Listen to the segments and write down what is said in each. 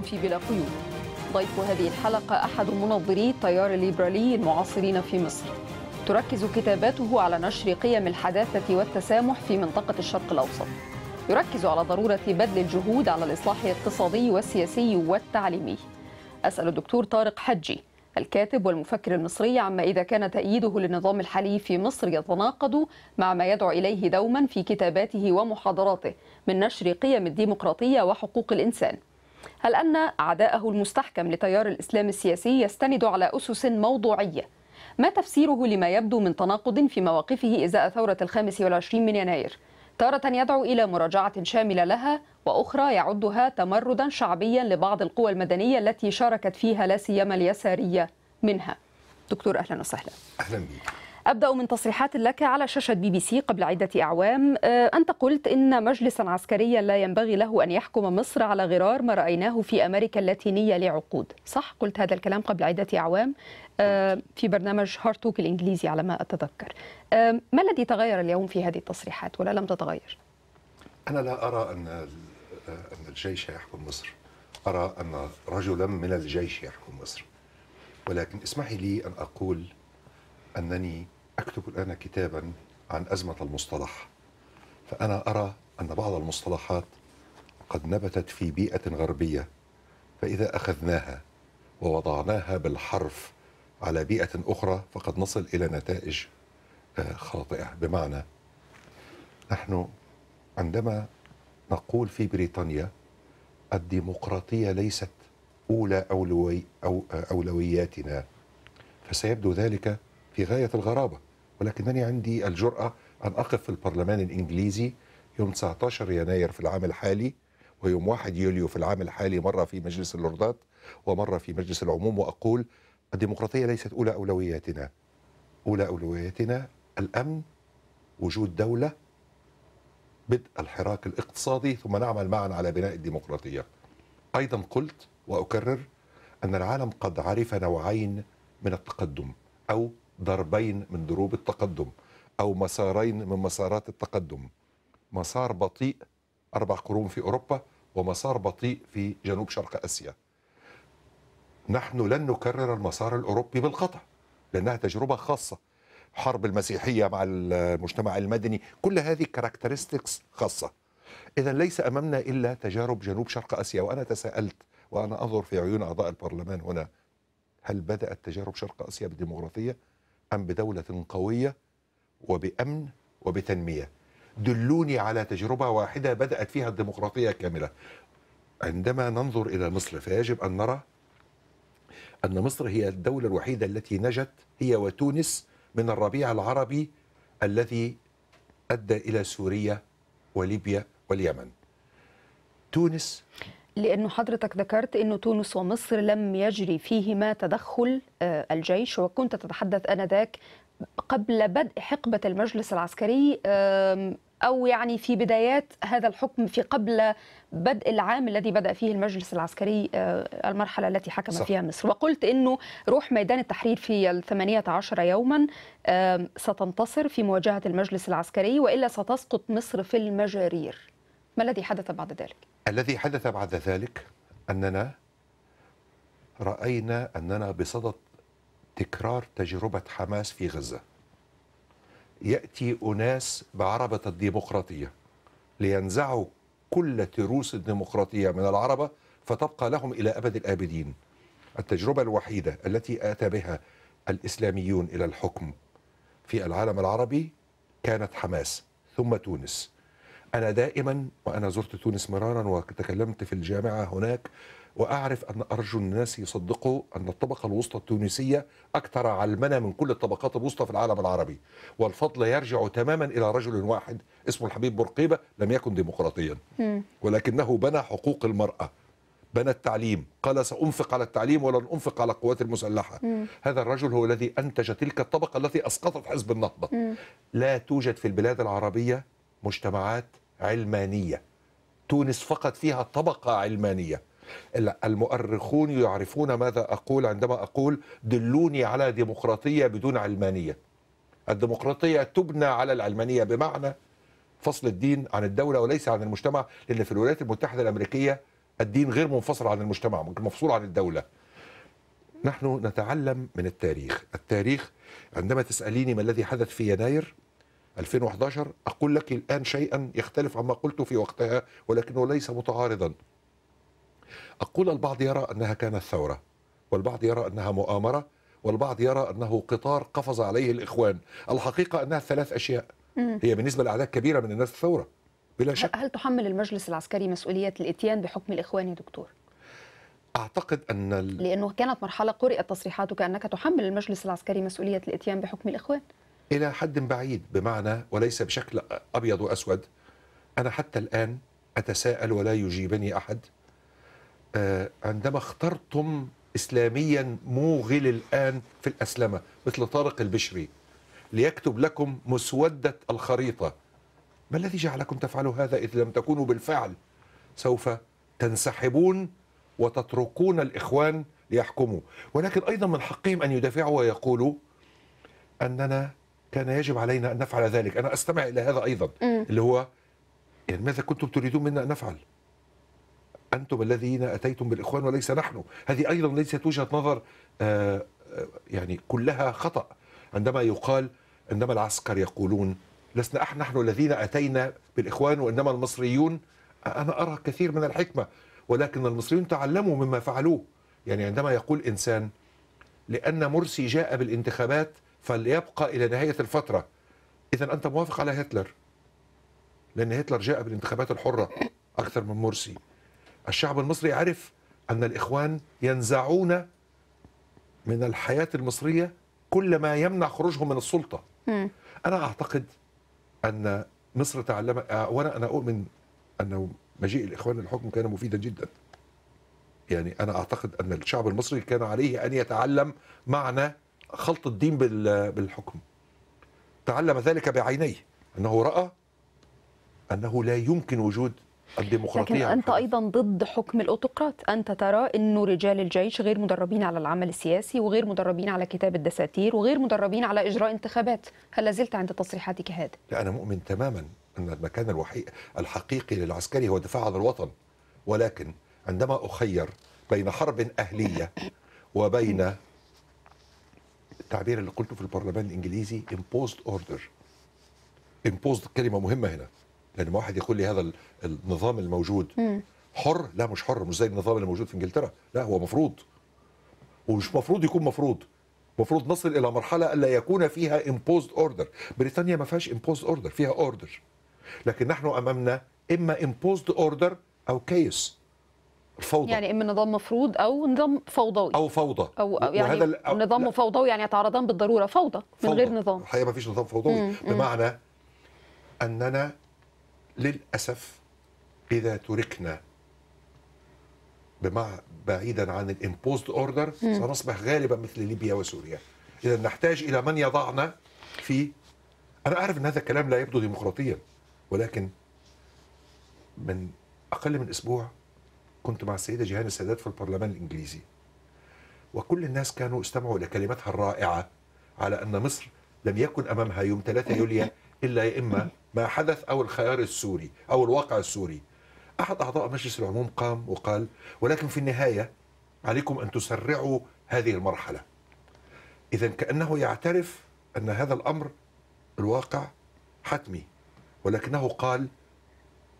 في بلا قيود ضيف هذه الحلقة أحد منظري التيار الليبرالي المعاصرين في مصر تركز كتاباته على نشر قيم الحداثة والتسامح في منطقة الشرق الأوسط يركز على ضرورة بذل الجهود على الإصلاح الاقتصادي والسياسي والتعليمي أسأل الدكتور طارق حجي الكاتب والمفكر المصري عما إذا كان تأييده للنظام الحالي في مصر يتناقض مع ما يدعو إليه دوما في كتاباته ومحاضراته من نشر قيم الديمقراطية وحقوق الإنسان هل أن عداءه المستحكم لتيار الإسلام السياسي يستند على أسس موضوعية ما تفسيره لما يبدو من تناقض في مواقفه إزاء ثورة الخامس والعشرين من يناير تارة يدعو إلى مراجعة شاملة لها وأخرى يعدها تمردا شعبيا لبعض القوى المدنية التي شاركت فيها لا سيما اليسارية منها دكتور أهلا وسهلا أهلا بك أبدأ من تصريحات لك على شاشة بي بي سي قبل عدة أعوام آه، أنت قلت إن مجلسا عسكريا لا ينبغي له أن يحكم مصر على غرار ما رأيناه في أمريكا اللاتينية لعقود صح؟ قلت هذا الكلام قبل عدة أعوام آه، في برنامج هارتوك الإنجليزي على ما أتذكر آه، ما الذي تغير اليوم في هذه التصريحات ولا لم تتغير؟ أنا لا أرى أن أن الجيش يحكم مصر أرى أن رجلا من الجيش يحكم مصر ولكن اسمحي لي أن أقول أنني أكتب الآن كتابا عن أزمة المصطلح فأنا أرى أن بعض المصطلحات قد نبتت في بيئة غربية فإذا أخذناها ووضعناها بالحرف على بيئة أخرى فقد نصل إلى نتائج آه، خاطئة بمعنى نحن عندما نقول في بريطانيا الديمقراطية ليست أولى أولوي أو أولوياتنا فسيبدو ذلك في غاية الغرابة ولكنني عندي الجرأة أن أقف في البرلمان الإنجليزي يوم 19 يناير في العام الحالي ويوم 1 يوليو في العام الحالي مرة في مجلس اللوردات ومرة في مجلس العموم وأقول الديمقراطية ليست أولى أولوياتنا أولى أولوياتنا الأمن وجود دولة بدء الحراك الاقتصادي ثم نعمل معا على بناء الديمقراطية أيضا قلت وأكرر أن العالم قد عرف نوعين من التقدم أو ضربين من دروب التقدم أو مسارين من مسارات التقدم مسار بطيء أربع قرون في أوروبا ومسار بطيء في جنوب شرق آسيا نحن لن نكرر المسار الأوروبي بالقطع لأنها تجربة خاصة حرب المسيحية مع المجتمع المدني كل هذه كاركترستكس خاصة إذا ليس أمامنا إلا تجارب جنوب شرق آسيا وأنا تساءلت وأنا أنظر في عيون أعضاء البرلمان هنا هل بدأت تجارب شرق آسيا بالديمقراطية؟ قام بدولة قوية وبأمن وبتنمية دلوني على تجربة واحدة بدأت فيها الديمقراطية كاملة عندما ننظر إلى مصر فيجب أن نرى أن مصر هي الدولة الوحيدة التي نجت هي وتونس من الربيع العربي الذي أدى إلى سوريا وليبيا واليمن تونس لأنه حضرتك ذكرت أنه تونس ومصر لم يجري فيهما تدخل آه، الجيش وكنت تتحدث آنذاك قبل بدء حقبة المجلس العسكري أو يعني في بدايات هذا الحكم في قبل بدء العام الذي بدأ فيه المجلس العسكري آه، المرحلة التي حكم صح. فيها مصر وقلت أنه روح ميدان التحرير في الثمانية عشر يوما ستنتصر في مواجهة المجلس العسكري وإلا ستسقط مصر في المجارير ما الذي حدث بعد ذلك؟ الذي حدث بعد ذلك أننا رأينا أننا بصدد تكرار تجربة حماس في غزة يأتي أناس بعربة الديمقراطية لينزعوا كل تروس الديمقراطية من العربة فتبقى لهم إلى أبد الآبدين التجربة الوحيدة التي آتى بها الإسلاميون إلى الحكم في العالم العربي كانت حماس ثم تونس أنا دائما وأنا زرت تونس مرارا وتكلمت في الجامعة هناك وأعرف أن أرجو الناس يصدقوا أن الطبقة الوسطى التونسية أكثر علمنا من كل الطبقات الوسطى في العالم العربي والفضل يرجع تماما إلى رجل واحد اسمه الحبيب بورقيبة لم يكن ديمقراطيا ولكنه بنى حقوق المرأة بنى التعليم قال سأنفق على التعليم ولن أنفق على القوات المسلحة م. هذا الرجل هو الذي أنتج تلك الطبقة التي أسقطت حزب النهضة م. لا توجد في البلاد العربية مجتمعات علمانية تونس فقط فيها طبقة علمانية المؤرخون يعرفون ماذا أقول عندما أقول دلوني على ديمقراطية بدون علمانية الديمقراطية تبنى على العلمانية بمعنى فصل الدين عن الدولة وليس عن المجتمع لأن في الولايات المتحدة الأمريكية الدين غير منفصل عن المجتمع مفصول عن الدولة نحن نتعلم من التاريخ التاريخ عندما تسأليني ما الذي حدث في يناير 2011 أقول لك الآن شيئا يختلف عما قلته في وقتها ولكنه ليس متعارضا أقول البعض يرى أنها كانت ثورة والبعض يرى أنها مؤامرة والبعض يرى أنه قطار قفز عليه الإخوان الحقيقة أنها ثلاث أشياء هي بالنسبة لأعداد كبيرة من الناس ثورة بلا شك هل تحمل المجلس العسكري مسؤولية الإتيان بحكم الإخوان يا دكتور؟ اعتقد ان ال... لانه كانت مرحله قرئت تصريحاتك انك تحمل المجلس العسكري مسؤوليه الاتيان بحكم الاخوان إلى حد بعيد بمعنى وليس بشكل أبيض وأسود أنا حتى الآن أتساءل ولا يجيبني أحد آه، عندما اخترتم إسلاميا موغل الآن في الأسلمة مثل طارق البشري ليكتب لكم مسودة الخريطة ما الذي جعلكم تفعلوا هذا إذ لم تكونوا بالفعل سوف تنسحبون وتتركون الإخوان ليحكموا ولكن أيضا من حقهم أن يدافعوا ويقولوا أننا كان يجب علينا أن نفعل ذلك أنا أستمع إلى هذا أيضا م. اللي هو يعني ماذا كنتم تريدون منا أن نفعل أنتم الذين أتيتم بالإخوان وليس نحن هذه أيضا ليست وجهة نظر آه, آه، يعني كلها خطأ عندما يقال عندما العسكر يقولون لسنا احنا نحن الذين اتينا بالاخوان وانما المصريون انا ارى كثير من الحكمه ولكن المصريون تعلموا مما فعلوه يعني عندما يقول انسان لان مرسي جاء بالانتخابات فليبقى إلى نهاية الفترة إذا أنت موافق على هتلر لأن هتلر جاء بالانتخابات الحرة أكثر من مرسي الشعب المصري عرف أن الإخوان ينزعون من الحياة المصرية كل ما يمنع خروجهم من السلطة م. أنا أعتقد أن مصر تعلم وأنا أنا أؤمن أن مجيء الإخوان للحكم كان مفيدا جدا يعني أنا أعتقد أن الشعب المصري كان عليه أن يتعلم معنى خلط الدين بالحكم تعلم ذلك بعينيه أنه رأى أنه لا يمكن وجود الديمقراطية لكن أنت أيضا ضد حكم الأوتوقراط أنت ترى أنه رجال الجيش غير مدربين على العمل السياسي وغير مدربين على كتاب الدساتير وغير مدربين على إجراء انتخابات هل لازلت عند تصريحاتك هذا؟ لا أنا مؤمن تماما أن المكان الوحيد الحقيقي للعسكري هو الدفاع عن الوطن ولكن عندما أخير بين حرب أهلية وبين التعبير اللي قلته في البرلمان الانجليزي imposed order imposed كلمه مهمه هنا لان ما واحد يقول لي هذا النظام الموجود حر لا مش حر مش زي النظام اللي موجود في انجلترا لا هو مفروض ومش مفروض يكون مفروض مفروض نصل الى مرحله الا يكون فيها امبوزد اوردر بريطانيا ما فيهاش امبوزد اوردر فيها اوردر لكن نحن امامنا اما امبوزد اوردر او كيس الفوضى يعني اما نظام مفروض او نظام فوضوي او فوضى او, يعني وهذا نظام فوضوي يعني يتعارضان بالضروره فوضى, فوضى من غير نظام الحقيقه ما فيش نظام فوضوي مم. بمعنى مم. اننا للاسف اذا تركنا بمع بعيدا عن الامبوزد اوردر سنصبح غالبا مثل ليبيا وسوريا اذا نحتاج الى من يضعنا في انا اعرف ان هذا الكلام لا يبدو ديمقراطيا ولكن من اقل من اسبوع كنت مع السيدة جيهان السادات في البرلمان الإنجليزي وكل الناس كانوا استمعوا إلى كلمتها الرائعة على أن مصر لم يكن أمامها يوم 3 يوليا إلا يا إما ما حدث أو الخيار السوري أو الواقع السوري أحد أعضاء مجلس العموم قام وقال ولكن في النهاية عليكم أن تسرعوا هذه المرحلة إذا كأنه يعترف أن هذا الأمر الواقع حتمي ولكنه قال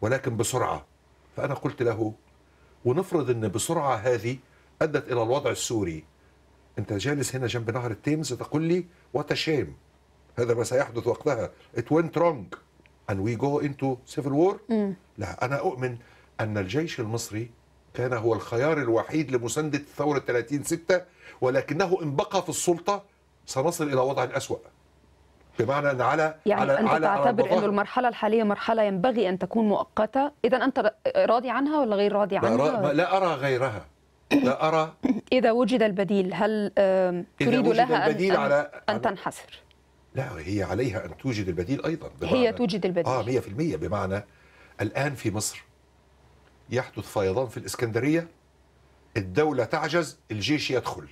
ولكن بسرعة فأنا قلت له ونفرض ان بسرعه هذه ادت الى الوضع السوري انت جالس هنا جنب نهر التيمز تقول لي وات شيم هذا ما سيحدث وقتها ات ونت رونج اند وي جو انتو سيفل وور لا انا اؤمن ان الجيش المصري كان هو الخيار الوحيد لمسانده ثوره 30 6 ولكنه ان بقى في السلطه سنصل الى وضع اسوأ بمعنى ان على يعني على انت على تعتبر انه المرحله الحاليه مرحله ينبغي ان تكون مؤقته اذا انت راضي عنها ولا غير راضي عنها لا, لا ارى غيرها لا ارى اذا وجد البديل هل تريد لها البديل أن, على أن, ان تنحسر لا هي عليها ان توجد البديل ايضا بمعنى هي توجد البديل اه 100% بمعنى الان في مصر يحدث فيضان في الاسكندريه الدوله تعجز الجيش يدخل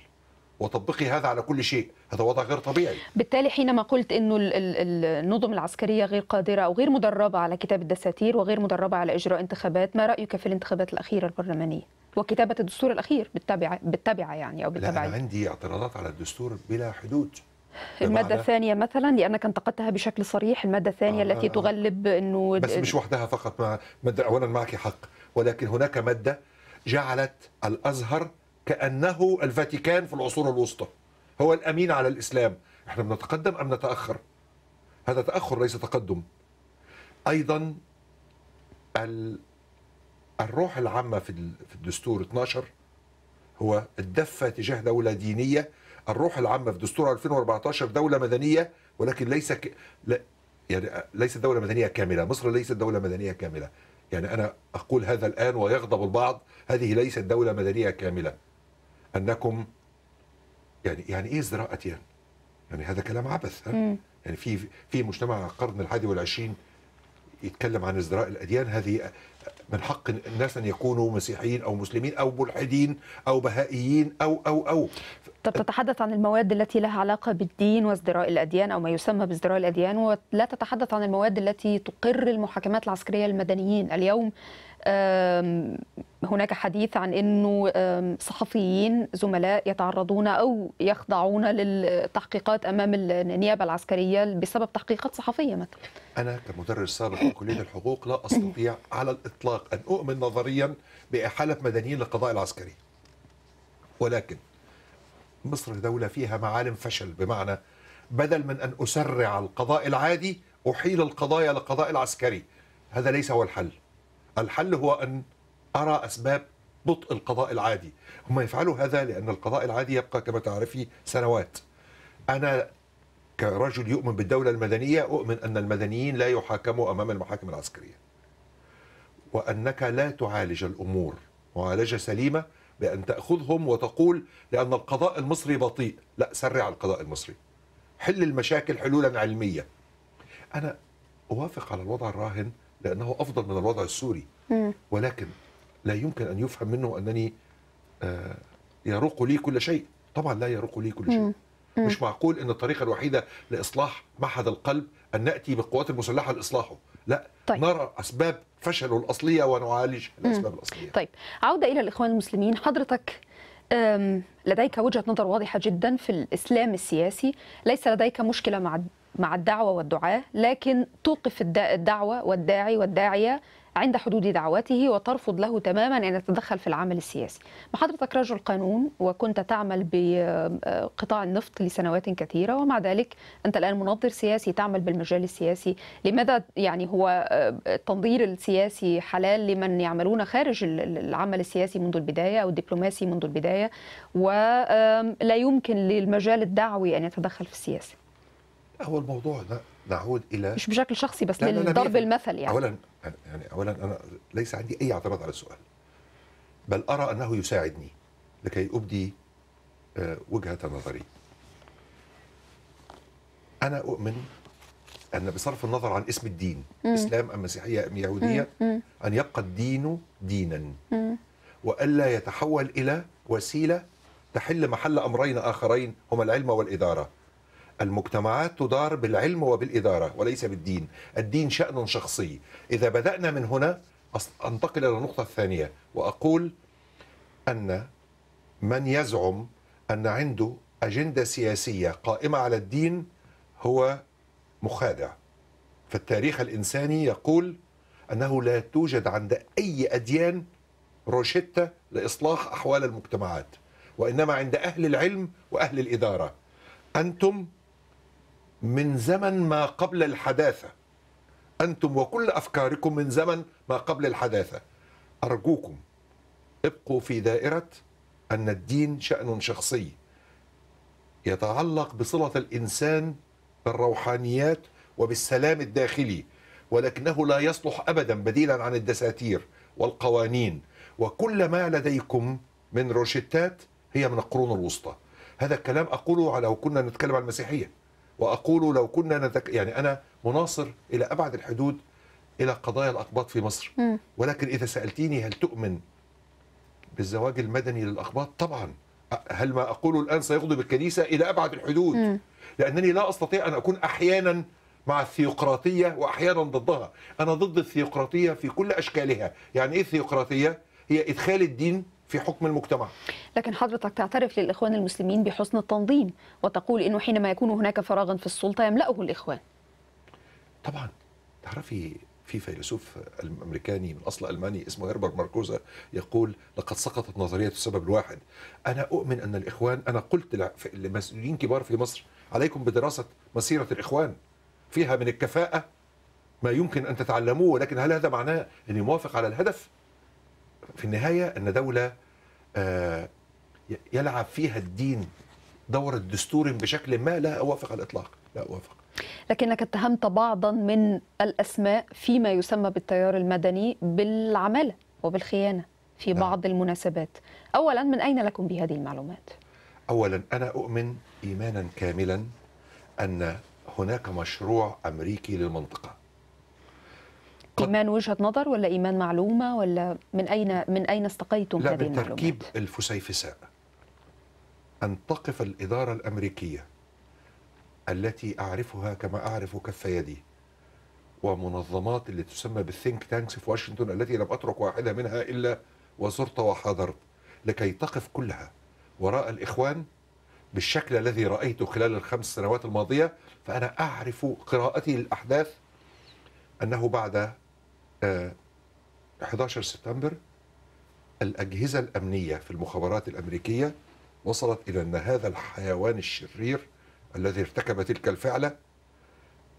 وطبقي هذا على كل شيء هذا وضع غير طبيعي بالتالي حينما قلت انه النظم العسكريه غير قادره او غير مدربه على كتاب الدساتير وغير مدربه على اجراء انتخابات ما رايك في الانتخابات الاخيره البرلمانيه وكتابه الدستور الاخير بالتبعه بالتبعه يعني او بالتبعيه لا أنا عندي اعتراضات على الدستور بلا حدود المادة الثانية مثلا لأنك انتقدتها بشكل صريح المادة الثانية آه التي تغلب أنه بس مش وحدها فقط مادة أولا معك حق ولكن هناك مادة جعلت الأزهر كأنه الفاتيكان في العصور الوسطى هو الأمين على الإسلام احنا بنتقدم أم نتأخر هذا تأخر ليس تقدم أيضا الروح العامة في الدستور 12 هو الدفة تجاه دولة دينية الروح العامة في دستور 2014 دولة مدنية ولكن ليس ك... لا يعني ليست دولة مدنية كاملة مصر ليست دولة مدنية كاملة يعني أنا أقول هذا الآن ويغضب البعض هذه ليست دولة مدنية كاملة انكم يعني يعني ايه ازدراء اتيان؟ يعني هذا كلام عبث ها؟ يعني في في مجتمع القرن الحادي والعشرين يتكلم عن ازدراء الاديان هذه من حق الناس ان يكونوا مسيحيين او مسلمين او ملحدين او بهائيين او او او طب تتحدث عن المواد التي لها علاقه بالدين وازدراء الاديان او ما يسمى بازدراء الاديان ولا تتحدث عن المواد التي تقر المحاكمات العسكريه للمدنيين اليوم هناك حديث عن انه صحفيين زملاء يتعرضون او يخضعون للتحقيقات امام النيابه العسكريه بسبب تحقيقات صحفيه مثلا. انا كمدرس سابق في كليه الحقوق لا استطيع على الاطلاق ان اؤمن نظريا باحاله مدنيين للقضاء العسكري. ولكن مصر دوله فيها معالم فشل بمعنى بدل من ان اسرع القضاء العادي احيل القضايا للقضاء العسكري. هذا ليس هو الحل. الحل هو أن أرى أسباب بطء القضاء العادي هم يفعلوا هذا لأن القضاء العادي يبقى كما تعرفي سنوات أنا كرجل يؤمن بالدولة المدنية أؤمن أن المدنيين لا يحاكموا أمام المحاكم العسكرية وأنك لا تعالج الأمور معالجة سليمة بأن تأخذهم وتقول لأن القضاء المصري بطيء لا سرع القضاء المصري حل المشاكل حلولا علمية أنا أوافق على الوضع الراهن لانه افضل من الوضع السوري ولكن لا يمكن ان يفهم منه انني آه، يروق لي كل شيء طبعا لا يروق لي كل شيء مش معقول ان الطريقه الوحيده لاصلاح معهد القلب ان ناتي بالقوات المسلحه لاصلاحه لا طيب. نرى اسباب فشله الاصليه ونعالج الاسباب الاصليه طيب عوده الى الاخوان المسلمين حضرتك لديك وجهه نظر واضحه جدا في الاسلام السياسي ليس لديك مشكله مع مع الدعوة والدعاة لكن توقف الدعوة والداعي والداعية عند حدود دعوته وترفض له تماما أن يتدخل في العمل السياسي مع حضرتك رجل قانون وكنت تعمل بقطاع آه، النفط لسنوات كثيرة ومع ذلك أنت الآن منظر سياسي تعمل بالمجال السياسي لماذا يعني هو آه، التنظير السياسي حلال لمن يعملون خارج العمل السياسي منذ البداية أو الدبلوماسي منذ البداية ولا يمكن للمجال الدعوي أن يتدخل في السياسة هو الموضوع ده نعود الى مش بشكل شخصي بس للضرب المثل يعني اولا يعني اولا انا ليس عندي اي اعتراض على السؤال بل ارى انه يساعدني لكي ابدي آه، وجهه نظري انا اؤمن ان بصرف النظر عن اسم الدين مم. اسلام ام مسيحيه ام يهوديه مم. ان يبقى الدين دينا والا يتحول الى وسيله تحل محل امرين اخرين هما العلم والاداره المجتمعات تدار بالعلم وبالإدارة وليس بالدين الدين شأن شخصي إذا بدأنا من هنا أنتقل إلى النقطة الثانية وأقول أن من يزعم أن عنده أجندة سياسية قائمة على الدين هو مخادع فالتاريخ الإنساني يقول أنه لا توجد عند أي أديان روشتة لإصلاح أحوال المجتمعات وإنما عند أهل العلم وأهل الإدارة أنتم من زمن ما قبل الحداثة أنتم وكل أفكاركم من زمن ما قبل الحداثة أرجوكم ابقوا في دائرة أن الدين شأن شخصي يتعلق بصلة الإنسان بالروحانيات وبالسلام الداخلي ولكنه لا يصلح أبدا بديلا عن الدساتير والقوانين وكل ما لديكم من روشتات هي من القرون الوسطى هذا الكلام أقوله على كنا نتكلم عن المسيحية واقول لو كنا نتك... يعني انا مناصر الى ابعد الحدود الى قضايا الاقباط في مصر م. ولكن اذا سالتيني هل تؤمن بالزواج المدني للاقباط طبعا هل ما اقوله الان سيغضب الكنيسه الى ابعد الحدود م. لانني لا استطيع ان اكون احيانا مع الثيوقراطيه واحيانا ضدها انا ضد الثيوقراطيه في كل اشكالها يعني ايه الثيوقراطيه هي ادخال الدين في حكم المجتمع لكن حضرتك تعترف للإخوان المسلمين بحسن التنظيم وتقول أنه حينما يكون هناك فراغا في السلطة يملأه الإخوان طبعا تعرفي في فيلسوف امريكاني من اصل الماني اسمه هربر ماركوزا يقول لقد سقطت نظريه السبب الواحد انا اؤمن ان الاخوان انا قلت لمسؤولين كبار في مصر عليكم بدراسه مسيره الاخوان فيها من الكفاءه ما يمكن ان تتعلموه ولكن هل هذا معناه أني موافق على الهدف في النهايه ان دوله آه، يلعب فيها الدين دور الدستور بشكل ما لا اوافق على الاطلاق لا اوافق لكنك اتهمت بعضا من الاسماء فيما يسمى بالتيار المدني بالعماله وبالخيانه في نعم. بعض نعم. المناسبات اولا من اين لكم بهذه المعلومات اولا انا اؤمن ايمانا كاملا ان هناك مشروع امريكي للمنطقه ايمان وجهه نظر ولا ايمان معلومه ولا من اين من اين استقيتم لا هذه المعلومات؟ بالتركيب الفسيفساء ان تقف الاداره الامريكيه التي اعرفها كما اعرف كف يدي ومنظمات اللي تسمى بالثينك تانكس في واشنطن التي لم اترك واحده منها الا وزرت وحضرت لكي تقف كلها وراء الاخوان بالشكل الذي رايته خلال الخمس سنوات الماضيه فانا اعرف قراءتي للاحداث انه بعد 11 آه، سبتمبر الأجهزة الأمنية في المخابرات الأمريكية وصلت إلى أن هذا الحيوان الشرير الذي ارتكب تلك الفعلة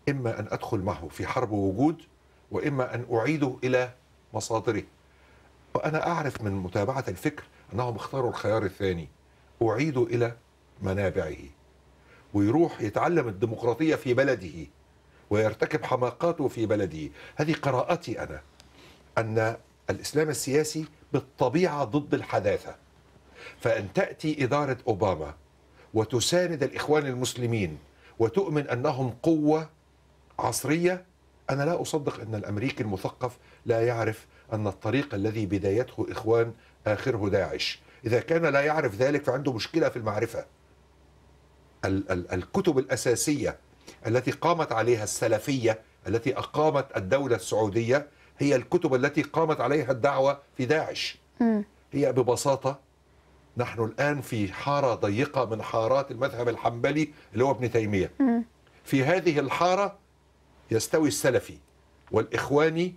إما أن أدخل معه في حرب وجود وإما أن أعيده إلى مصادره وأنا أعرف من متابعة الفكر أنهم اختاروا الخيار الثاني أعيده إلى منابعه ويروح يتعلم الديمقراطية في بلده ويرتكب حماقاته في بلده هذه قراءتي أنا أن الإسلام السياسي بالطبيعة ضد الحداثة فأن تأتي إدارة أوباما وتساند الإخوان المسلمين وتؤمن أنهم قوة عصرية أنا لا أصدق أن الأمريكي المثقف لا يعرف أن الطريق الذي بدايته إخوان آخره داعش إذا كان لا يعرف ذلك فعنده مشكلة في المعرفة الكتب الأساسية التي قامت عليها السلفية التي أقامت الدولة السعودية هي الكتب التي قامت عليها الدعوة في داعش هي ببساطة نحن الآن في حارة ضيقة من حارات المذهب الحنبلي اللي هو ابن تيمية في هذه الحارة يستوي السلفي والإخواني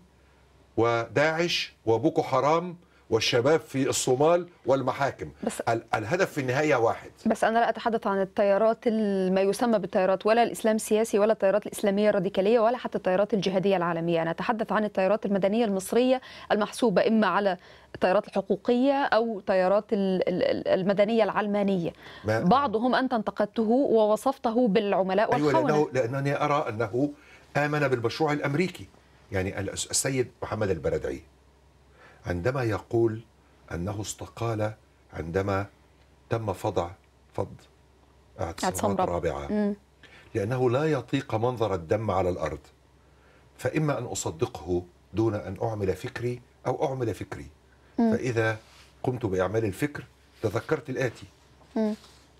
وداعش وبوكو حرام والشباب في الصومال والمحاكم بس الهدف في النهاية واحد بس أنا لا أتحدث عن التيارات ما يسمى بالتيارات ولا الإسلام السياسي ولا التيارات الإسلامية الراديكالية ولا حتى التيارات الجهادية العالمية أنا أتحدث عن التيارات المدنية المصرية المحسوبة إما على التيارات الحقوقية أو تيارات المدنية العلمانية بعضهم أنت انتقدته ووصفته بالعملاء والخونة أيوة لأنه لأنني أرى أنه آمن بالمشروع الأمريكي يعني السيد محمد البردعي عندما يقول أنه استقال عندما تم فضع فض اعتصامات رابعة لأنه لا يطيق منظر الدم على الأرض فإما أن أصدقه دون أن أعمل فكري أو أعمل فكري مم. فإذا قمت بإعمال الفكر تذكرت الآتي مم.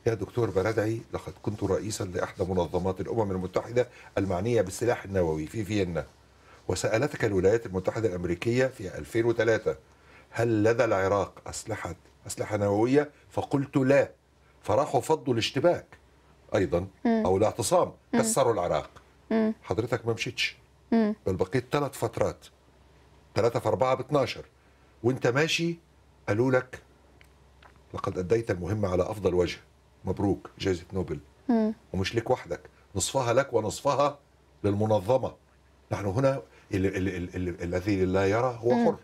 يا دكتور بردعي لقد كنت رئيسا لإحدى منظمات الأمم المتحدة المعنية بالسلاح النووي في فيينا وسألتك الولايات المتحدة الأمريكية في 2003 هل لدى العراق أسلحة أسلحة نووية فقلت لا فراحوا فضوا الاشتباك أيضا أو الاعتصام كسروا العراق حضرتك ما مشيتش بل بقيت ثلاث فترات ثلاثة في أربعة ب 12 وأنت ماشي قالوا لك لقد أديت المهمة على أفضل وجه مبروك جائزة نوبل ومش لك وحدك نصفها لك ونصفها للمنظمة نحن هنا الذي لا يرى هو حر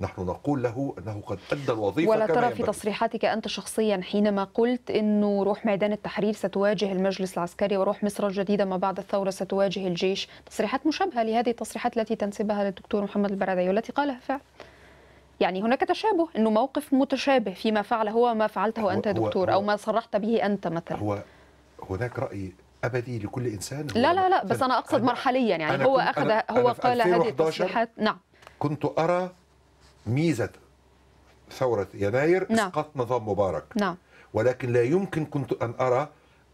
نحن نقول له انه قد ادى الوظيفه ولا ترى في تصريحاتك انت شخصيا حينما قلت انه روح ميدان التحرير ستواجه المجلس العسكري وروح مصر الجديده ما بعد الثوره ستواجه الجيش، تصريحات مشابهه لهذه التصريحات التي تنسبها للدكتور محمد البرادعي والتي قالها فعلا. يعني هناك تشابه انه موقف متشابه فيما فعله هو ما فعلته هو انت دكتور هو او ما صرحت به انت مثلا. هو هناك راي ابدي لكل انسان لا لا لا بس انا اقصد أنا مرحليا يعني أنا هو اخذ أنا هو أنا قال هذه التصريحات نعم كنت ارى ميزه ثوره يناير نعم. اسقاط نظام مبارك نعم ولكن لا يمكن كنت ان ارى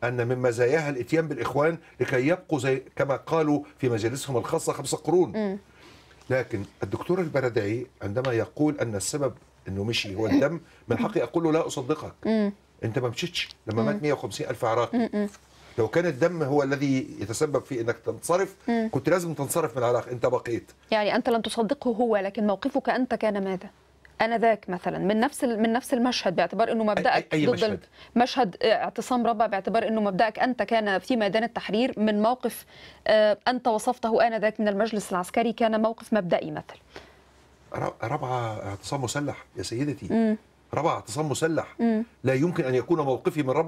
ان من مزاياها الاتيان بالاخوان لكي يبقوا زي كما قالوا في مجالسهم الخاصه خمس قرون م. لكن الدكتور البردعي عندما يقول ان السبب انه مشي هو الدم من حقي اقول له لا اصدقك م. انت ما مشيتش لما مات 150 الف عراقي لو كان الدم هو الذي يتسبب في انك تنصرف مم. كنت لازم تنصرف من العلاقه انت بقيت يعني انت لن تصدقه هو لكن موقفك انت كان ماذا انا ذاك مثلا من نفس من نفس المشهد باعتبار انه مبداك أي ضد مشهد؟ مشهد آه، اعتصام ربع باعتبار انه مبداك انت كان في ميدان التحرير من موقف آه، انت وصفته انذاك من المجلس العسكري كان موقف مبدئي مثلا ربع اعتصام مسلح يا سيدتي مم. ربع اعتصام مسلح مم. لا يمكن ان يكون موقفي من ربع